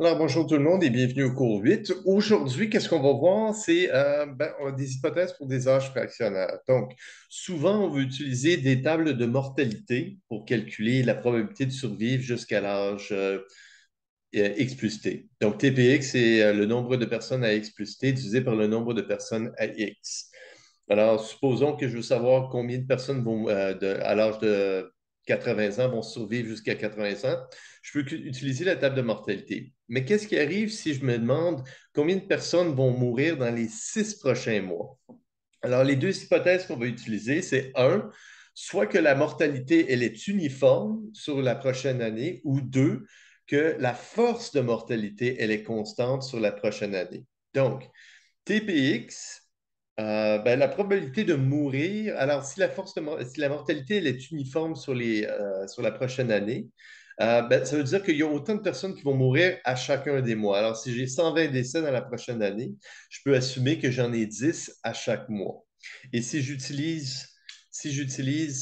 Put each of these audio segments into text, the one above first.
Alors, bonjour tout le monde et bienvenue au cours 8. Aujourd'hui, qu'est-ce qu'on va voir? C'est euh, ben, des hypothèses pour des âges fractionnaires. Donc, souvent, on veut utiliser des tables de mortalité pour calculer la probabilité de survivre jusqu'à l'âge euh, euh, X plus T. Donc, TPX, c'est le nombre de personnes à X plus T divisé par le nombre de personnes à X. Alors, supposons que je veux savoir combien de personnes vont, à l'âge de 80 ans vont survivre jusqu'à 80 ans, je peux utiliser la table de mortalité. Mais qu'est-ce qui arrive si je me demande combien de personnes vont mourir dans les six prochains mois? Alors, les deux hypothèses qu'on va utiliser, c'est un, soit que la mortalité, elle est uniforme sur la prochaine année, ou deux, que la force de mortalité, elle est constante sur la prochaine année. Donc, TPX, euh, ben, la probabilité de mourir, alors si la, si la mortalité elle est uniforme sur, euh, la prochaine année, euh, ben, ça veut dire qu'il y a autant de personnes qui vont mourir à chacun des mois. Alors si j'ai 120 décès dans la prochaine année, je peux assumer que j'en ai 10 à chaque mois. Et si j'utilise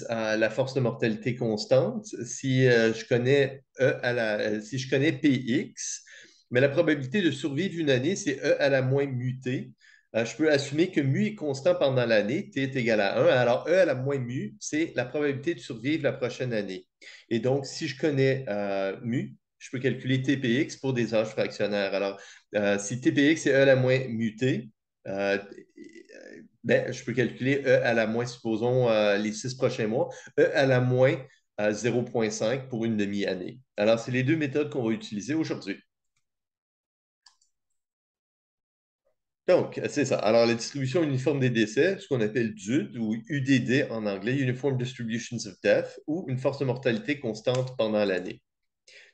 la force de mortalité constante, si, je connais e à la, si je connais PX, mais la probabilité de survivre d'une année, c'est E à la moins mutée. Euh, je peux assumer que mu est constant pendant l'année, t est égal à 1. Alors, e à la moins mu, c'est la probabilité de survivre la prochaine année. Et donc, si je connais euh, mu, je peux calculer tpx pour des âges fractionnaires. Alors, euh, si tpx est e à la moins mu t, ben, je peux calculer e à la moins, supposons, les six prochains mois, e à la moins 0,5 pour une demi-année. Alors, c'est les deux méthodes qu'on va utiliser aujourd'hui. Donc, euh, c'est ça. Alors, la distribution uniforme des décès, ce qu'on appelle DUD ou UDD en anglais, Uniform Distributions of Death, ou une force de mortalité constante pendant l'année.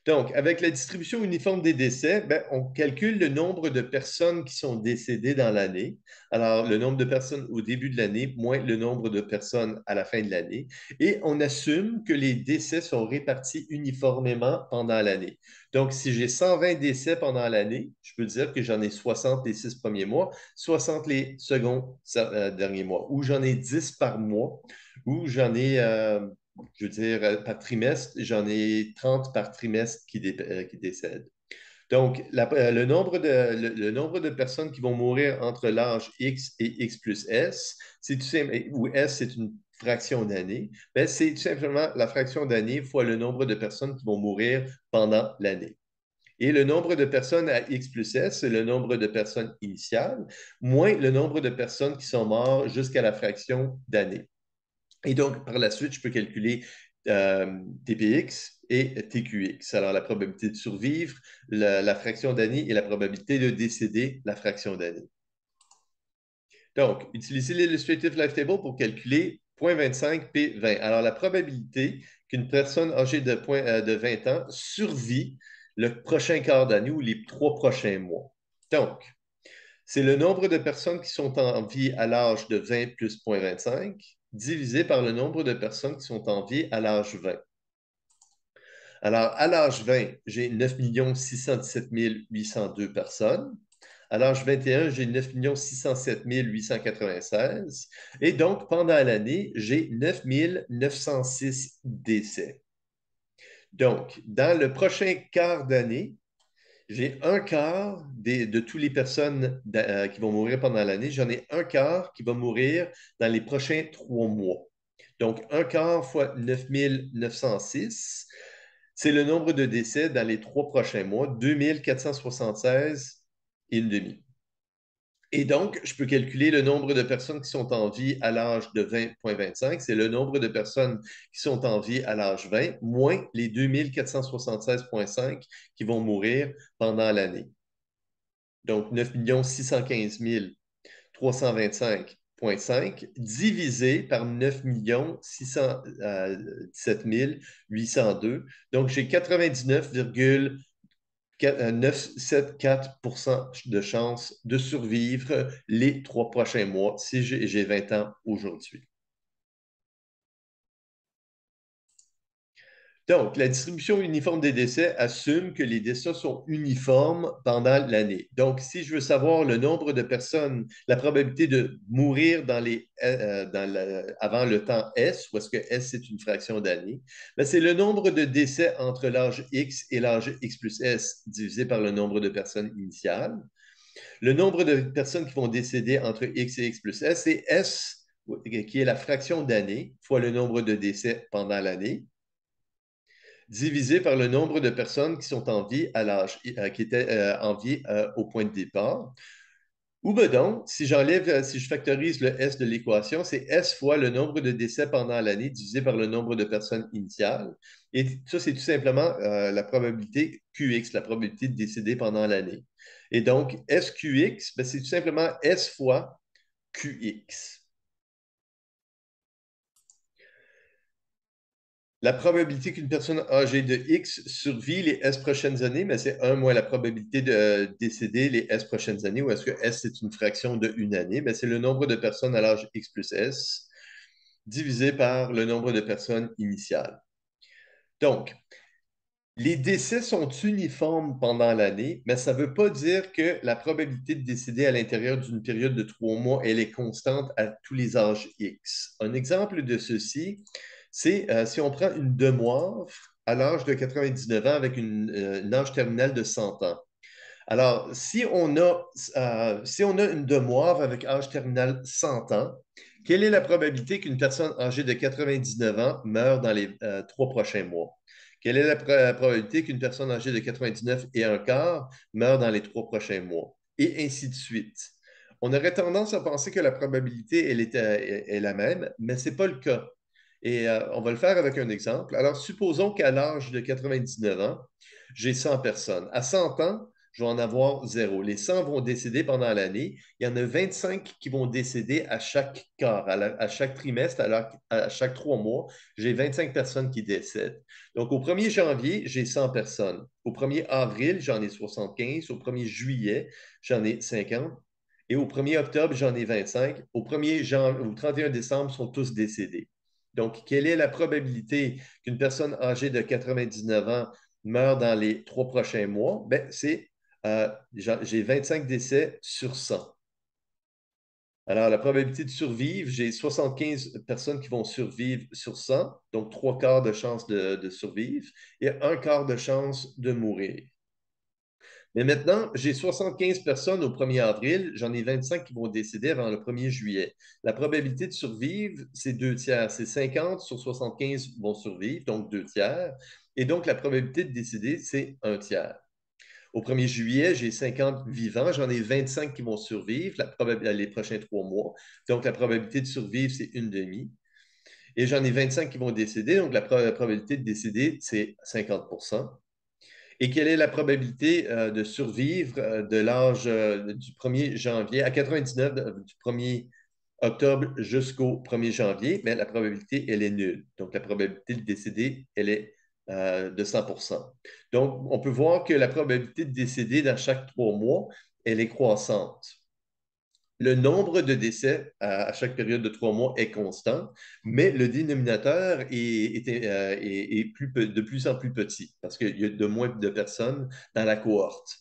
Donc, avec la distribution uniforme des décès, ben, on calcule le nombre de personnes qui sont décédées dans l'année. Alors, le nombre de personnes au début de l'année moins le nombre de personnes à la fin de l'année. Et on assume que les décès sont répartis uniformément pendant l'année. Donc, si j'ai 120 décès pendant l'année, je peux dire que j'en ai 60 les six premiers mois, 60 les seconds euh, derniers mois, ou j'en ai 10 par mois, ou j'en ai... Euh, je veux dire, euh, par trimestre, j'en ai 30 par trimestre qui, euh, décèdent. Donc, euh, le, nombre de, personnes qui vont mourir entre l'âge X et X plus S, c'est où S, c'est une fraction d'année, ben c'est tout simplement la fraction d'année fois le nombre de personnes qui vont mourir pendant l'année. Et le nombre de personnes à X plus S, c'est le nombre de personnes initiales, moins le nombre de personnes qui sont mortes jusqu'à la fraction d'année. Et donc, par la suite, je peux calculer euh, TPX et TQX. Alors, la probabilité de survivre, la, fraction d'année et la probabilité de décéder, la fraction d'année. Donc, utilisez l'illustrative life table pour calculer 0.25 P20. Alors, la probabilité qu'une personne âgée de, euh, de 20 ans survit le prochain quart d'année ou les trois prochains mois. Donc, c'est le nombre de personnes qui sont en vie à l'âge de 20 plus 0.25 divisé par le nombre de personnes qui sont en vie à l'âge 20. Alors, à l'âge 20, j'ai 9 617 802 personnes. À l'âge 21, j'ai 9 607 896. Et donc, pendant l'année, j'ai 9 906 décès. Donc, dans le prochain quart d'année, j'ai un quart de toutes les personnes euh, qui vont mourir pendant l'année, j'en ai un quart qui va mourir dans les prochains trois mois. Donc, un quart fois 9906, c'est le nombre de décès dans les trois prochains mois, 2476 et demi. Et donc, je peux calculer le nombre de personnes qui sont en vie à l'âge de 20.25. C'est le nombre de personnes qui sont en vie à l'âge 20, moins les 2476.5 qui vont mourir pendant l'année. Donc, 9 615 325.5 divisé par 9 617 802. Donc, j'ai 99, 9,74 euh, de chance de survivre les trois prochains mois si j'ai 20 ans aujourd'hui. Donc, la distribution uniforme des décès assume que les décès sont uniformes pendant l'année. Donc, si je veux savoir le nombre de personnes, la probabilité de mourir euh, euh, avant le temps S, parce que S c'est une fraction d'année, ben, c'est le nombre de décès entre l'âge X et l'âge X plus S divisé par le nombre de personnes initiales. Le nombre de personnes qui vont décéder entre X et X plus S, c'est S qui est la fraction d'année fois le nombre de décès pendant l'année divisé par le nombre de personnes qui sont en vie à l'âge, euh, qui étaient euh, en vie euh, au point de départ. Ou bien donc, si j'enlève, si je factorise le S de l'équation, c'est S fois le nombre de décès pendant l'année divisé par le nombre de personnes initiales. Et ça, c'est tout simplement la probabilité QX, la probabilité de décéder pendant l'année. Et donc, SQX, ben, c'est tout simplement S fois QX. La probabilité qu'une personne âgée de X survit les S prochaines années, mais c'est un moins la probabilité de euh, décéder les S prochaines années, ou est-ce que S c'est une fraction de une année? Mais ben, c'est le nombre de personnes à l'âge X plus S divisé par le nombre de personnes initiales. Donc, les décès sont uniformes pendant l'année, mais ça ne veut pas dire que la probabilité de décéder à l'intérieur d'une période de trois mois, elle est constante à tous les âges X. Un exemple de ceci, c'est euh, si on prend une demoire à l'âge de 99 ans avec une, euh, âge terminal de 100 ans. Alors, si on a, euh, si on a une demoire avec âge terminal 100 ans, quelle est la probabilité qu'une personne âgée de 99 ans meure dans les trois prochains mois? Quelle est la, probabilité qu'une personne âgée de 99 et un quart meure dans les trois prochains mois? Et ainsi de suite. On aurait tendance à penser que la probabilité elle est, est la même, mais ce n'est pas le cas. Et euh, on va le faire avec un exemple. Alors, supposons qu'à l'âge de 99 ans, j'ai 100 personnes. À 100 ans, je vais en avoir zéro. Les 100 vont décéder pendant l'année. Il y en a 25 qui vont décéder à chaque quart, à, chaque trimestre, à, chaque trois mois. J'ai 25 personnes qui décèdent. Donc, au 1er janvier, j'ai 100 personnes. Au 1er avril, j'en ai 75. Au 1er juillet, j'en ai 50. Et au 1er octobre, j'en ai 25. Au 1er janvier, au 31 décembre, sont tous décédés. Donc, quelle est la probabilité qu'une personne âgée de 99 ans meure dans les trois prochains mois? Ben, c'est euh, j'ai 25 décès sur 100. Alors, la probabilité de survivre, j'ai 75 personnes qui vont survivre sur 100, donc trois quarts de chance de survivre et un quart de chance de mourir. Mais maintenant, j'ai 75 personnes au 1er avril, j'en ai 25 qui vont décéder avant le 1er juillet. La probabilité de survivre, c'est deux tiers. C'est 50 sur 75 vont survivre, donc deux tiers. Et donc, la probabilité de décéder, c'est un tiers. Au 1er juillet, j'ai 50 vivants, j'en ai 25 qui vont survivre les prochains trois mois. Donc, la probabilité de survivre, c'est une demi. Et j'en ai 25 qui vont décéder, donc la probabilité de décéder, c'est 50 et quelle est la probabilité euh, de survivre euh, de l'âge euh, du 1er janvier à 99, du 1er octobre jusqu'au 1er janvier? Mais la probabilité, elle est nulle. Donc, la probabilité de décéder, elle est de 100 Donc, on peut voir que la probabilité de décéder dans chaque trois mois, elle est croissante le nombre de décès à, chaque période de trois mois est constant, mais le dénominateur est, euh, de plus en plus petit parce qu'il y a de moins de personnes dans la cohorte.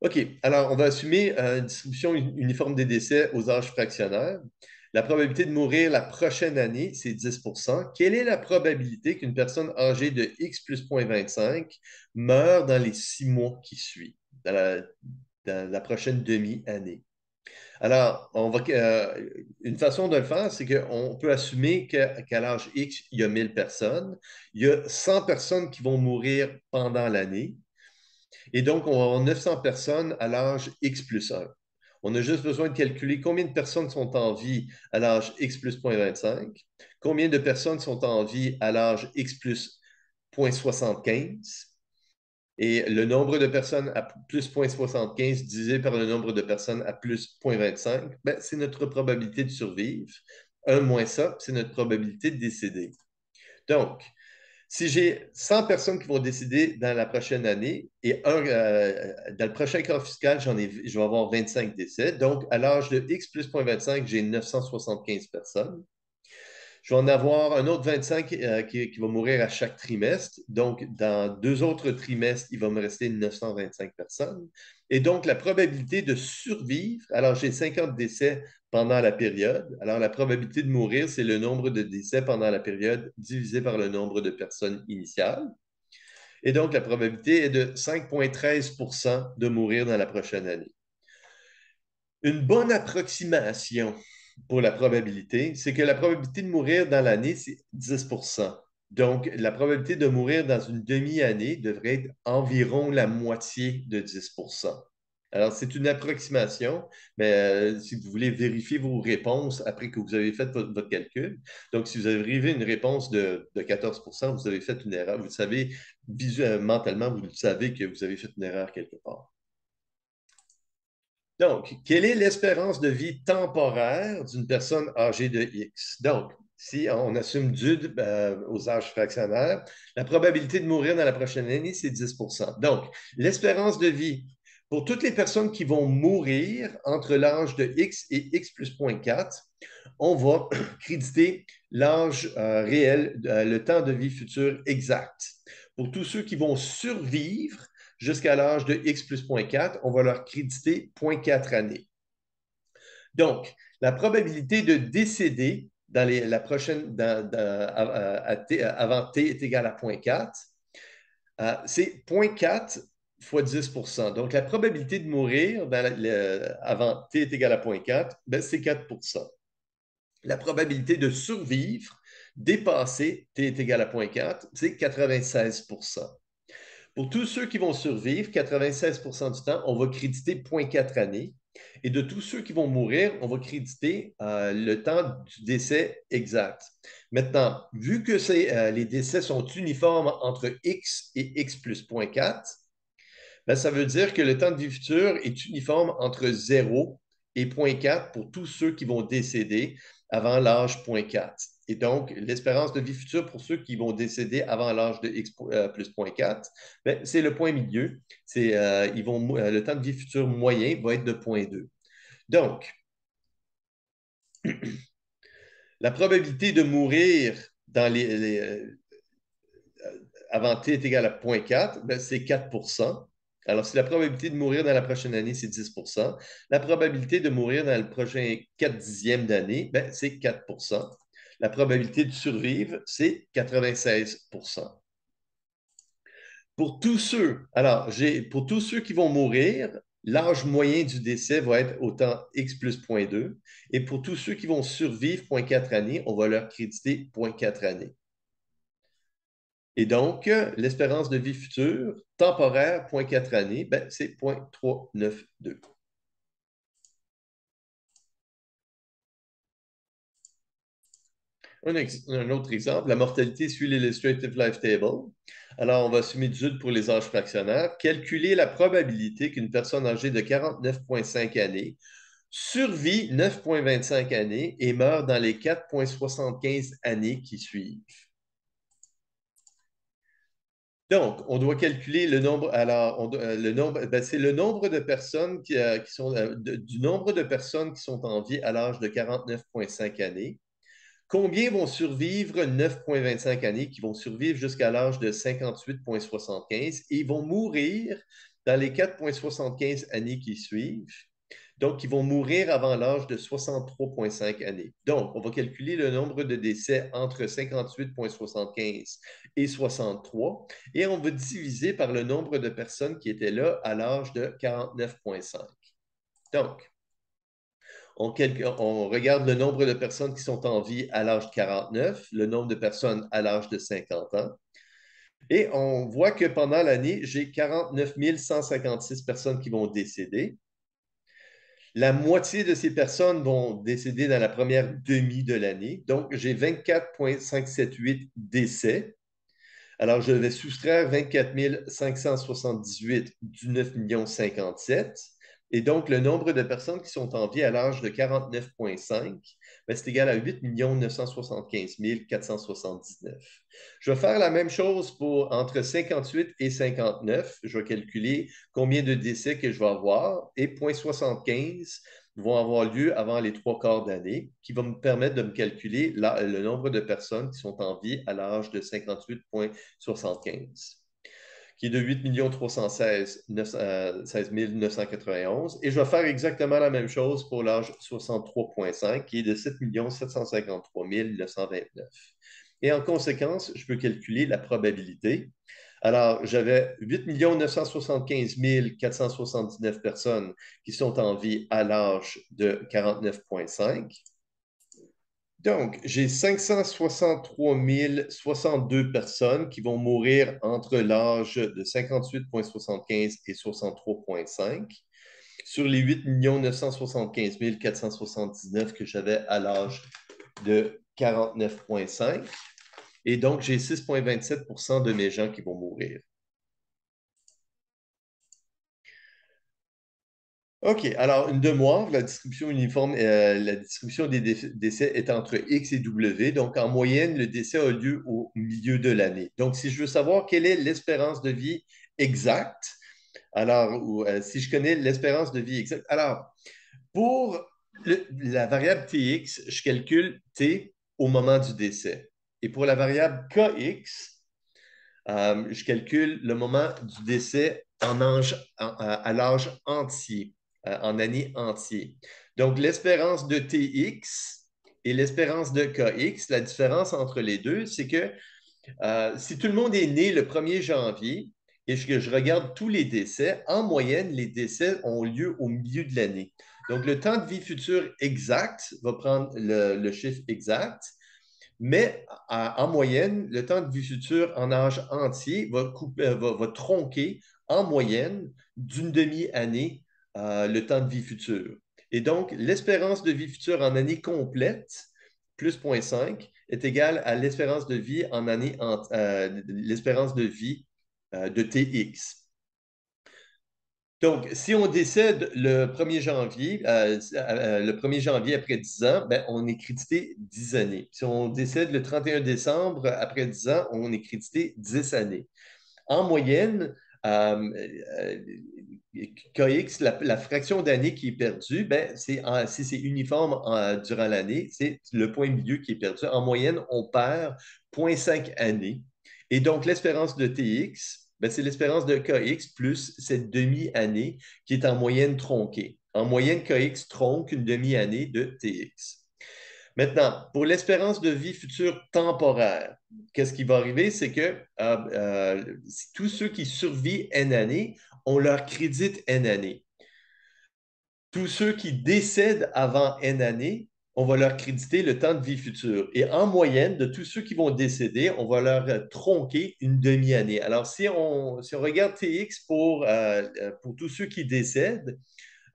OK, alors on va assumer euh, une distribution uniforme des décès aux âges fractionnaires. La probabilité de mourir la prochaine année, c'est 10 Quelle est la probabilité qu'une personne âgée de X plus 0.25 meure dans les six mois qui suivent? dans la prochaine demi-année. Alors, euh, une façon de le faire, c'est qu'on peut assumer qu'à l'âge X, il y a 1000 personnes. Il y a 100 personnes qui vont mourir pendant l'année. Et donc, on va avoir 900 personnes à l'âge X plus 1. On a juste besoin de calculer combien de personnes sont en vie à l'âge X plus 0.25, combien de personnes sont en vie à l'âge X plus 0.75, et le nombre de personnes à plus 0.75 divisé par le nombre de personnes à plus 0.25, ben, c'est notre probabilité de survivre. 1 moins ça, c'est notre probabilité de décéder. Donc, si j'ai 100 personnes qui vont décider dans la prochaine année et euh, dans le prochain corps fiscal, j'en ai, je vais avoir 25 décès. Donc, à l'âge de X plus 0.25, j'ai 975 personnes. Je vais en avoir un autre 25 euh, qui, qui, va mourir à chaque trimestre. Donc, dans deux autres trimestres, il va me rester 925 personnes. Et donc, la probabilité de survivre, alors j'ai 50 décès pendant la période. Alors, la probabilité de mourir, c'est le nombre de décès pendant la période divisé par le nombre de personnes initiales. Et donc, la probabilité est de 5,13 de mourir dans la prochaine année. Une bonne approximation pour la probabilité, c'est que la probabilité de mourir dans l'année, c'est 10 Donc, la probabilité de mourir dans une demi-année devrait être environ la moitié de 10 alors, c'est une approximation, mais euh, si vous voulez vérifier vos réponses après que vous avez fait votre, calcul, donc si vous avez arrivé une réponse de, de 14 vous avez fait une erreur. Vous le savez, euh, mentalement, vous savez que vous avez fait une erreur quelque part. Donc, quelle est l'espérance de vie temporaire d'une personne âgée de X? Donc, si on assume dude euh, aux âges fractionnaires, la probabilité de mourir dans la prochaine année, c'est 10 Donc, l'espérance de vie pour toutes les personnes qui vont mourir entre l'âge de X et X plus 0.4, on va créditer l'âge euh, réel, euh, le temps de vie futur exact. Pour tous ceux qui vont survivre jusqu'à l'âge de X plus 0.4, on va leur créditer 0.4 années. Donc, la probabilité de décéder dans la prochaine, avant T est égal à 0.4, euh, c'est 0.4 fois 10 Donc, la probabilité de mourir avant t est égal à 0.4, ben, c'est 4 La probabilité de survivre, dépasser t est égal à 0.4, c'est 96 pour tous ceux qui vont survivre, 96 du temps, on va créditer 0.4 années. Et de tous ceux qui vont mourir, on va créditer euh, le temps du décès exact. Maintenant, vu que euh, les décès sont uniformes entre X et X plus 0.4, ben, ça veut dire que le temps de vie future est uniforme entre 0 et 0.4 pour tous ceux qui vont décéder avant l'âge 0.4. Et donc, l'espérance de vie future pour ceux qui vont décéder avant l'âge de X euh, plus 0.4, ben, c'est le point milieu. C'est, euh, ils vont, euh, le temps de vie future moyen va être de 0.2. Donc, la probabilité de mourir dans avant T est égale à 0.4, ben, c'est 4 alors, si la probabilité de mourir dans la prochaine année, c'est 10 la probabilité de mourir dans le prochain 4 dixième d'année, ben, c'est 4 la probabilité de survivre, c'est 96 Pour tous ceux, alors, pour tous ceux qui vont mourir, l'âge moyen du décès va être autant X plus 0.2. Et pour tous ceux qui vont survivre 0.4 années, on va leur créditer 0.4 années. Et donc, l'espérance de vie future, temporaire, 0.4 années, ben, c'est 0.392. Un, autre exemple, la mortalité suit l'Illustrative Life Table. Alors, on va assumer du pour les âges fractionnaires, calculer la probabilité qu'une personne âgée de 49,5 années survit 9,25 années et meurt dans les 4,75 années qui suivent. Donc, on doit calculer le nombre. Alors, euh, ben, c'est le nombre de personnes qui, euh, sont euh, du nombre de personnes qui sont en vie à l'âge de 49,5 années. Combien vont survivre 9,25 années qui vont survivre jusqu'à l'âge de 58,75 et vont mourir dans les 4,75 années qui suivent? Donc, ils vont mourir avant l'âge de 63,5 années. Donc, on va calculer le nombre de décès entre 58,75 et 63 et on va diviser par le nombre de personnes qui étaient là à l'âge de 49,5. Donc, on, regarde le nombre de personnes qui sont en vie à l'âge de 49, le nombre de personnes à l'âge de 50 ans. Et on voit que pendant l'année, j'ai 49 156 personnes qui vont décéder. La moitié de ces personnes vont décéder dans la première demi de l'année. Donc, j'ai 24,578 décès. Alors, je vais soustraire 24 578 du 9 057 et donc, le nombre de personnes qui sont en vie à l'âge de 49,5, ben, c'est égal à 8 975 479. Je vais faire la même chose pour entre 58 et 59. Je vais calculer combien de décès que je vais avoir et 0,75 vont avoir lieu avant les trois quarts d'année, qui va me permettre de me calculer le nombre de personnes qui sont en vie à l'âge de 58,75 qui est de 8 316 991. Et je vais faire exactement la même chose pour l'âge 63.5, qui est de 7 753 929. Et en conséquence, je peux calculer la probabilité. Alors, j'avais 8 975 479 personnes qui sont en vie à l'âge de 49,5. Donc, j'ai 563 062 personnes qui vont mourir entre l'âge de 58,75 et 63,5 sur les 8 975 479 que j'avais à l'âge de 49,5. Et donc, j'ai 6,27 de mes gens qui vont mourir. OK. Alors, une moi, la distribution uniforme, euh, la distribution des décès est entre X et W. Donc, en moyenne, le décès a lieu au milieu de l'année. Donc, si je veux savoir quelle est l'espérance de vie exacte, alors, ou, euh, si je connais l'espérance de vie exacte, alors, pour la variable Tx, je calcule T au moment du décès. Et pour la variable Kx, euh, je calcule le moment du décès en à l'âge entier. Euh, en année entière. Donc, l'espérance de Tx et l'espérance de Kx, la différence entre les deux, c'est que euh, si tout le monde est né le 1er janvier et que je, regarde tous les décès, en moyenne, les décès ont lieu au milieu de l'année. Donc, le temps de vie future exact va prendre le, chiffre exact, mais en moyenne, le temps de vie future en âge entier va, va tronquer en moyenne d'une demi-année le temps de vie future. Et donc, l'espérance de vie future en année complète, plus 0.5, est égale à l'espérance de vie en année, euh, l'espérance de vie euh, de Tx. Donc, si on décède le 1er janvier, euh, le 1er janvier après 10 ans, ben, on est crédité 10 années. Si on décède le 31 décembre après 10 ans, on est crédité 10 années. En moyenne, euh, euh la, fraction d'année qui est perdue, ben, si c'est uniforme durant l'année, c'est le point milieu qui est perdu. En moyenne, on perd 0,5 années. Et donc, l'espérance de TX, ben, c'est l'espérance de KX plus cette demi-année qui est en moyenne tronquée. En moyenne, KX tronque une demi-année de TX. Maintenant, pour l'espérance de vie future temporaire, qu'est-ce qui va arriver? C'est que euh, euh, tous ceux qui survivent N années, on leur crédite N années. Tous ceux qui décèdent avant N années, on va leur créditer le temps de vie future. Et en moyenne, de tous ceux qui vont décéder, on va leur euh, tronquer une demi-année. Alors, si on, regarde TX pour, pour tous ceux qui décèdent,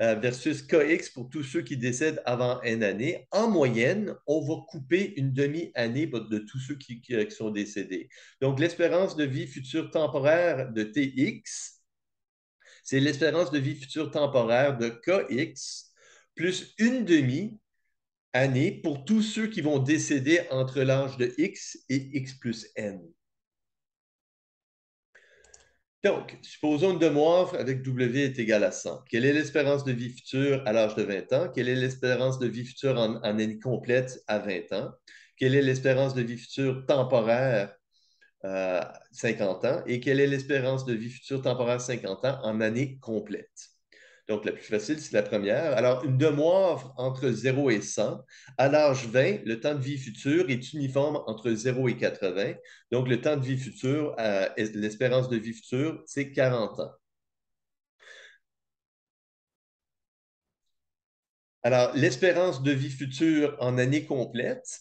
euh, versus KX pour tous ceux qui décèdent avant N année. En moyenne, on va couper une demi-année de tous ceux qui, euh, qui sont décédés. Donc, l'espérance de vie future temporaire de TX, c'est l'espérance de vie future temporaire de KX plus une demi-année pour tous ceux qui vont décéder entre l'âge de X et X plus N. Donc, supposons une demoiselle avec W est égal à 100. Quelle est l'espérance de vie future à l'âge de 20 ans? Quelle est l'espérance de vie future en, année complète à 20 ans? Quelle est l'espérance de vie future temporaire à euh, 50 ans? Et quelle est l'espérance de vie future temporaire 50 ans en année complète? Donc, la plus facile, c'est la première. Alors, une demoivre entre 0 et 100. À l'âge 20, le temps de vie futur est uniforme entre 0 et 80. Donc, le temps de vie futur, euh, l'espérance de vie future, c'est 40 ans. Alors, l'espérance de vie future en année complète.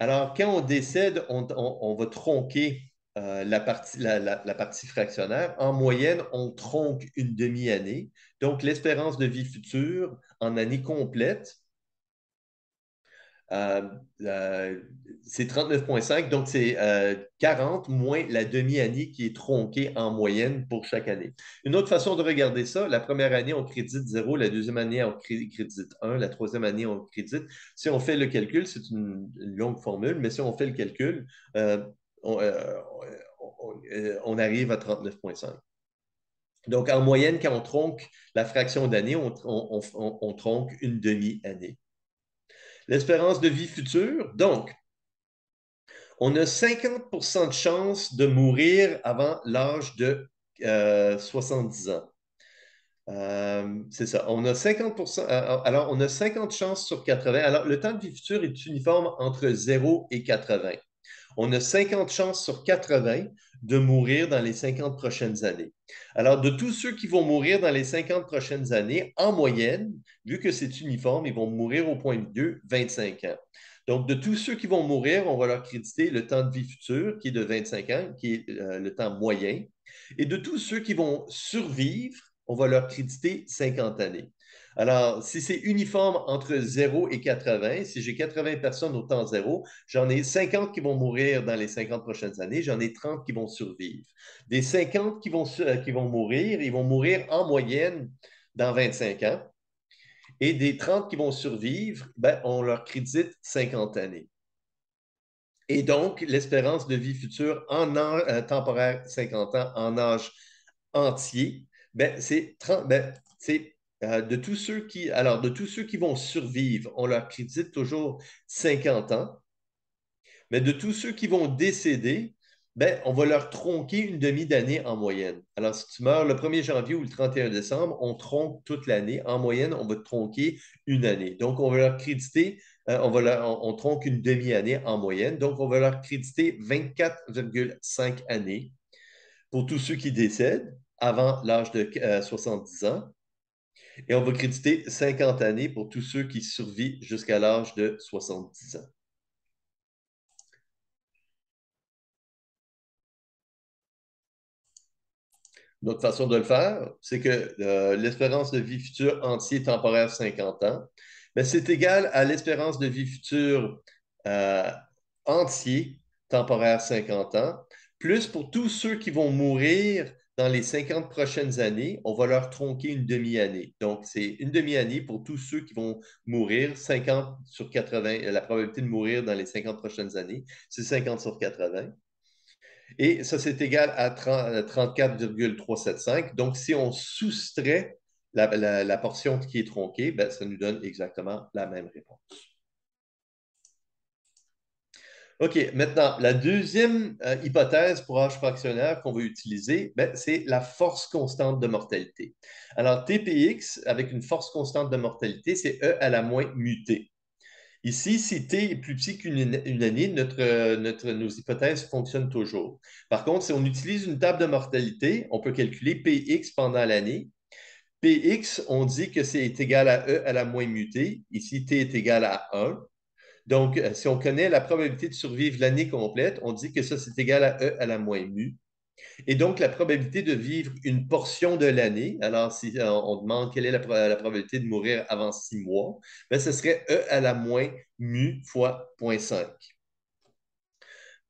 Alors, quand on décède, on va tronquer euh, la, partie, la, partie fractionnaire, en moyenne, on tronque une demi-année. Donc, l'espérance de vie future en année complète, euh, euh, c'est 39,5. Donc, c'est 40 moins la demi-année qui est tronquée en moyenne pour chaque année. Une autre façon de regarder ça, la première année, on crédite 0, la deuxième année, on crédite 1, la troisième année, on crédite. Si on fait le calcul, c'est une longue formule, mais si on fait le calcul, euh, euh, on, arrive à 39,5. Donc, en moyenne, quand on tronque la fraction d'année, on, tronque une demi-année. L'espérance de vie future, donc, on a 50 de chances de mourir avant l'âge de 70 euh, ans. c'est ça. On a 50 alors, on a 50 chances sur 80. Alors, le temps de vie future est uniforme entre 0 et 80 on a 50 chances sur 80 de mourir dans les 50 prochaines années. Alors, de tous ceux qui vont mourir dans les 50 prochaines années, en moyenne, vu que c'est uniforme, ils vont mourir au point de 25 ans. Donc, de tous ceux qui vont mourir, on va leur créditer le temps de vie futur, qui est de 25 ans, qui est euh, le temps moyen. Et de tous ceux qui vont survivre, on va leur créditer 50 années. Alors, si c'est uniforme entre 0 et 80, si j'ai 80 personnes au temps zéro, j'en ai 50 qui vont mourir dans les 50 prochaines années, j'en ai 30 qui vont survivre. Des 50 qui vont, qui vont mourir, ils vont mourir en moyenne dans 25 ans. Et des 30 qui vont survivre, ben, on leur crédite 50 années. Et donc, l'espérance de vie future en euh, temporaire 50 ans en âge entier, ben, c'est ben, euh, de tous ceux qui, alors de tous ceux qui vont survivre, on leur crédite toujours 50 ans, mais de tous ceux qui vont décéder, ben, on va leur tronquer une demi-d'année en moyenne. Alors, si tu meurs le 1er janvier ou le 31 décembre, on tronque toute l'année. En moyenne, on va tronquer une année. Donc, on va leur créditer, euh, on, on, tronque une demi-année en moyenne. Donc, on va leur créditer 24,5 années pour tous ceux qui décèdent avant l'âge de 70 euh, ans et on va créditer 50 années pour tous ceux qui survivent jusqu'à l'âge de 70 ans. Notre façon de le faire, c'est que euh, l'espérance de vie future entier temporaire 50 ans, mais c'est égal à l'espérance de vie future euh, entier temporaire 50 ans, plus pour tous ceux qui vont mourir dans les 50 prochaines années, on va leur tronquer une demi-année. Donc, c'est une demi-année pour tous ceux qui vont mourir, 50 sur 80, euh, la probabilité de mourir dans les 50 prochaines années, c'est 50 sur 80. Et ça, c'est égal à 34,375. Donc, si on soustrait la, portion qui est tronquée, ben, ça nous donne exactement la même réponse. OK, maintenant, la deuxième euh, hypothèse pour H fractionnaire qu'on veut utiliser, ben, c'est la force constante de mortalité. Alors, TPX, avec une force constante de mortalité, c'est E à la moins mutée. Ici, si T est plus petit qu'une année, nos hypothèses fonctionnent toujours. Par contre, si on utilise une table de mortalité, on peut calculer PX pendant l'année. PX, on dit que c'est égal à E à la moins mutée. Ici, T est égal à 1. Donc, euh, si on connaît la probabilité de survivre l'année complète, on dit que ça, c'est égal à E à la moins mu. Et donc, la probabilité de vivre une portion de l'année, alors si euh, on demande quelle est la, probabilité de mourir avant six mois, bien, ce serait E à la moins mu fois 0.5.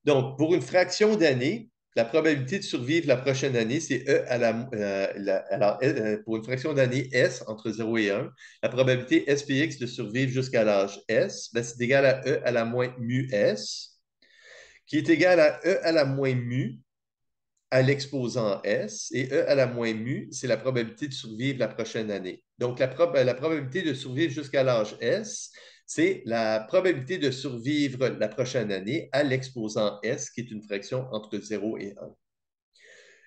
Donc, pour une fraction d'année, la probabilité de survivre la prochaine année, c'est E à la, euh, alors, e, euh, pour une fraction d'année S entre 0 et 1, la probabilité SPX de survivre jusqu'à l'âge S, ben, c'est égal à E à la moins mu S, qui est égal à E à la moins mu à l'exposant S, et E à la moins mu, c'est la probabilité de survivre la prochaine année. Donc, la probabilité de survivre jusqu'à l'âge S, c'est la probabilité de survivre la prochaine année à l'exposant S, qui est une fraction entre 0 et 1.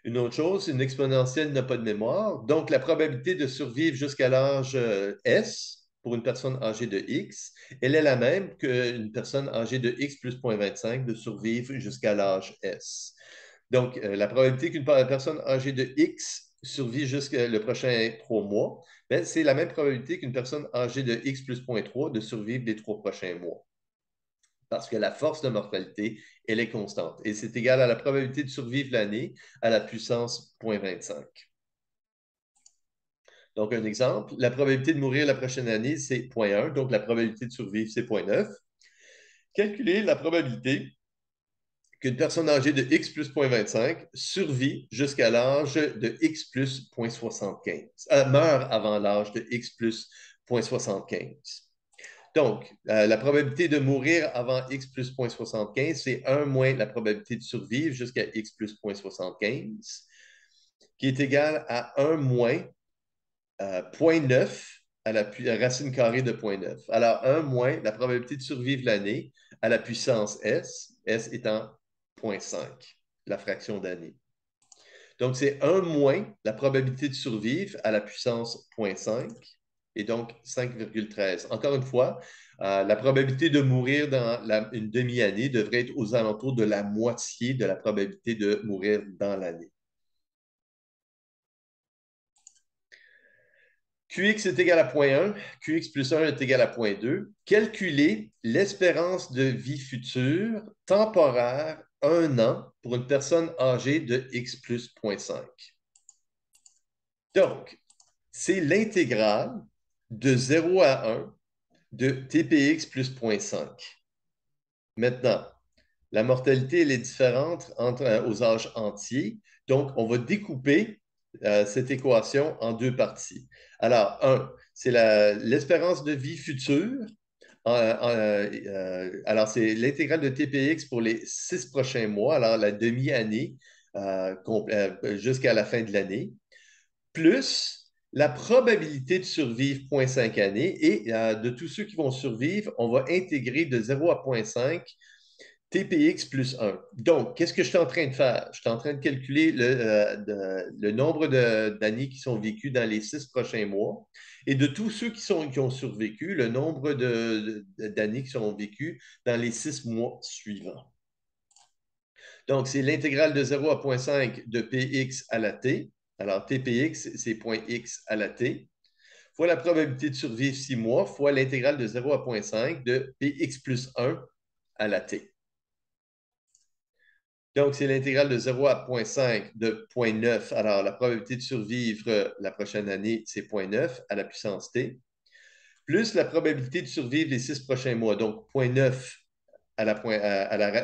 Une autre chose, une exponentielle n'a pas de mémoire, donc la probabilité de survivre jusqu'à l'âge euh, S pour une personne âgée de X, elle est la même qu'une personne âgée de X plus 0.25 de survivre jusqu'à l'âge S. Donc, euh, la probabilité qu'une personne âgée de X survit jusqu'à le prochain trois mois, ben, c'est la même probabilité qu'une personne âgée de X plus 0.3 de survivre les trois prochains mois. Parce que la force de mortalité, elle est constante. Et c'est égal à la probabilité de survivre l'année à la puissance 0.25. Donc, un exemple, la probabilité de mourir la prochaine année, c'est 0.1, donc la probabilité de survivre, c'est 0.9. Calculer la probabilité qu'une personne âgée de X plus 0.25 survit jusqu'à l'âge de X plus 0.75. Euh, meurt avant l'âge de X plus 0.75. Donc, euh, la probabilité de mourir avant X plus 0.75, c'est 1 moins la probabilité de survivre jusqu'à X plus 0.75, qui est égale à 1 moins 0.9 euh, à la, racine carrée de 0.9. Alors, 1 moins la probabilité de survivre l'année à la puissance S, S étant 0,5, la fraction d'année. Donc, c'est un moins la probabilité de survivre à la puissance 0,5 et donc 5,13. Encore une fois, euh, la probabilité de mourir dans une demi-année devrait être aux alentours de la moitié de la probabilité de mourir dans l'année. QX est égal à 0.1, QX plus 1 est égal à 0.2. Calculer l'espérance de vie future temporaire un an pour une personne âgée de X plus 0.5. Donc, c'est l'intégrale de 0 à 1 de TPX plus 0.5. Maintenant, la mortalité, elle est différente entre, aux âges entiers. Donc, on va découper euh, cette équation en deux parties. Alors, un, c'est l'espérance de vie future. Euh, alors, c'est l'intégrale de TPX pour les six prochains mois, alors la demi-année euh, jusqu'à la fin de l'année, plus la probabilité de survivre 0.5 années et de tous ceux qui vont survivre, on va intégrer de 0 à 0.5 TPX plus 1. Donc, qu'est-ce que je suis en train de faire? Je suis en train de calculer le, euh, nombre d'années qui sont vécues dans les six prochains mois et de tous ceux qui, sont, qui ont survécu, le nombre d'années qui sont vécues dans les six mois suivants. Donc, c'est l'intégrale de 0 à 0.5 de px à la t. Alors, tpx, c'est .x à la t fois la probabilité de survivre six mois fois l'intégrale de 0 à 0.5 de px plus 1 à la t. Donc, c'est l'intégrale de 0 à 0.5 de 0.9. Alors, la probabilité de survivre euh, la prochaine année, c'est 0.9 à la puissance t, plus la probabilité de survivre les six prochains mois, donc 0.9 à la,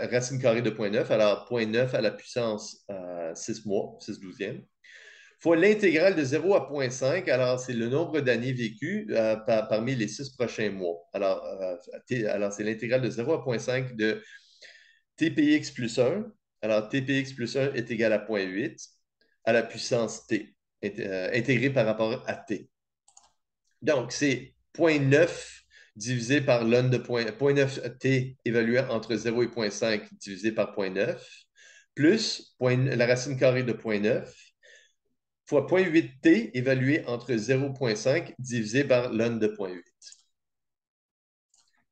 racine carrée de 0.9, alors 0.9 à la puissance 6 euh, mois, 6 douzièmes, fois l'intégrale de 0 à 0.5, alors c'est le nombre d'années vécues euh, parmi les six prochains mois. Alors, alors c'est l'intégrale de 0 à 0.5 de tpx plus 1 alors, tpx plus 1 est égal à 0.8 à la puissance t, euh, intégrée par rapport à t. Donc, c'est 0.9 divisé par de 0.9t évalué entre 0 et 0.5 divisé par 0.9 plus la racine carrée de 0.9 fois 0.8t évalué entre 0.5 divisé par ln de 0.8.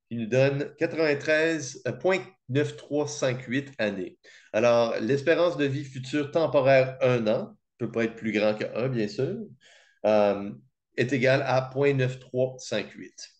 Il nous donne 93.9358 années. Alors, l'espérance de vie future temporaire un an, peut pas être plus grand que 1, bien sûr, euh, est égale à 0.9358.